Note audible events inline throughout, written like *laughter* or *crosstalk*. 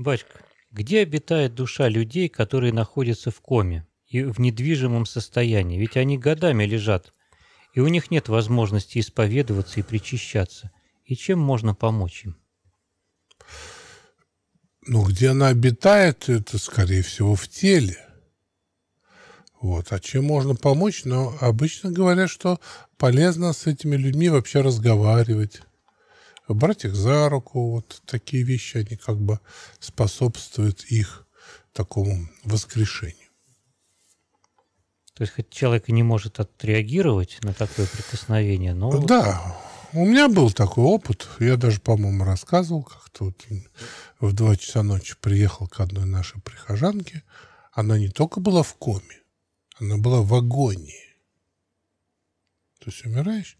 Батька, где обитает душа людей, которые находятся в коме и в недвижимом состоянии? Ведь они годами лежат, и у них нет возможности исповедоваться и причащаться. И чем можно помочь им? Ну, где она обитает, это, скорее всего, в теле. Вот. А чем можно помочь? Но ну, обычно говорят, что полезно с этими людьми вообще разговаривать брать их за руку. Вот такие вещи, они как бы способствуют их такому воскрешению. То есть хоть человек не может отреагировать на такое прикосновение, но... Да, у меня был такой опыт. Я даже, по-моему, рассказывал как-то. в 2 часа ночи приехал к одной нашей прихожанке. Она не только была в коме, она была в агонии. То есть умираешь.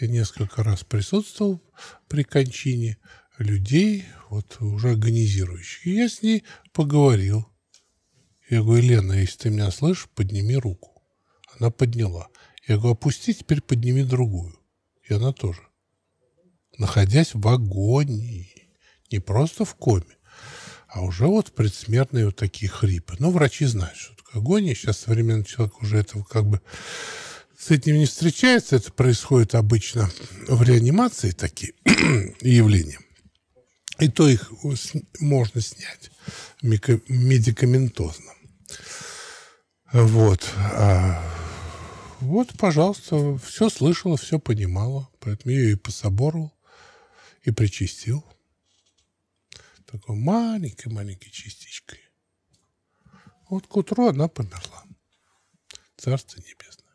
Я несколько раз присутствовал при кончине людей, вот уже агонизирующих. И я с ней поговорил. Я говорю, Лена, если ты меня слышишь, подними руку. Она подняла. Я говорю, опусти, теперь подними другую. И она тоже. Находясь в агонии, не просто в коме, а уже вот предсмертные вот такие хрипы. Ну, врачи знают, что такое агония. Сейчас современный человек уже этого как бы с этим не встречается. Это происходит обычно в реанимации такие *clears throat* явления. И то их можно снять медикаментозно. Вот. А вот, пожалуйста, все слышала, все понимала. Поэтому я ее и пособорвал, и причистил Такой маленькой-маленькой частичкой. Вот к утру она померла. Царство небесное.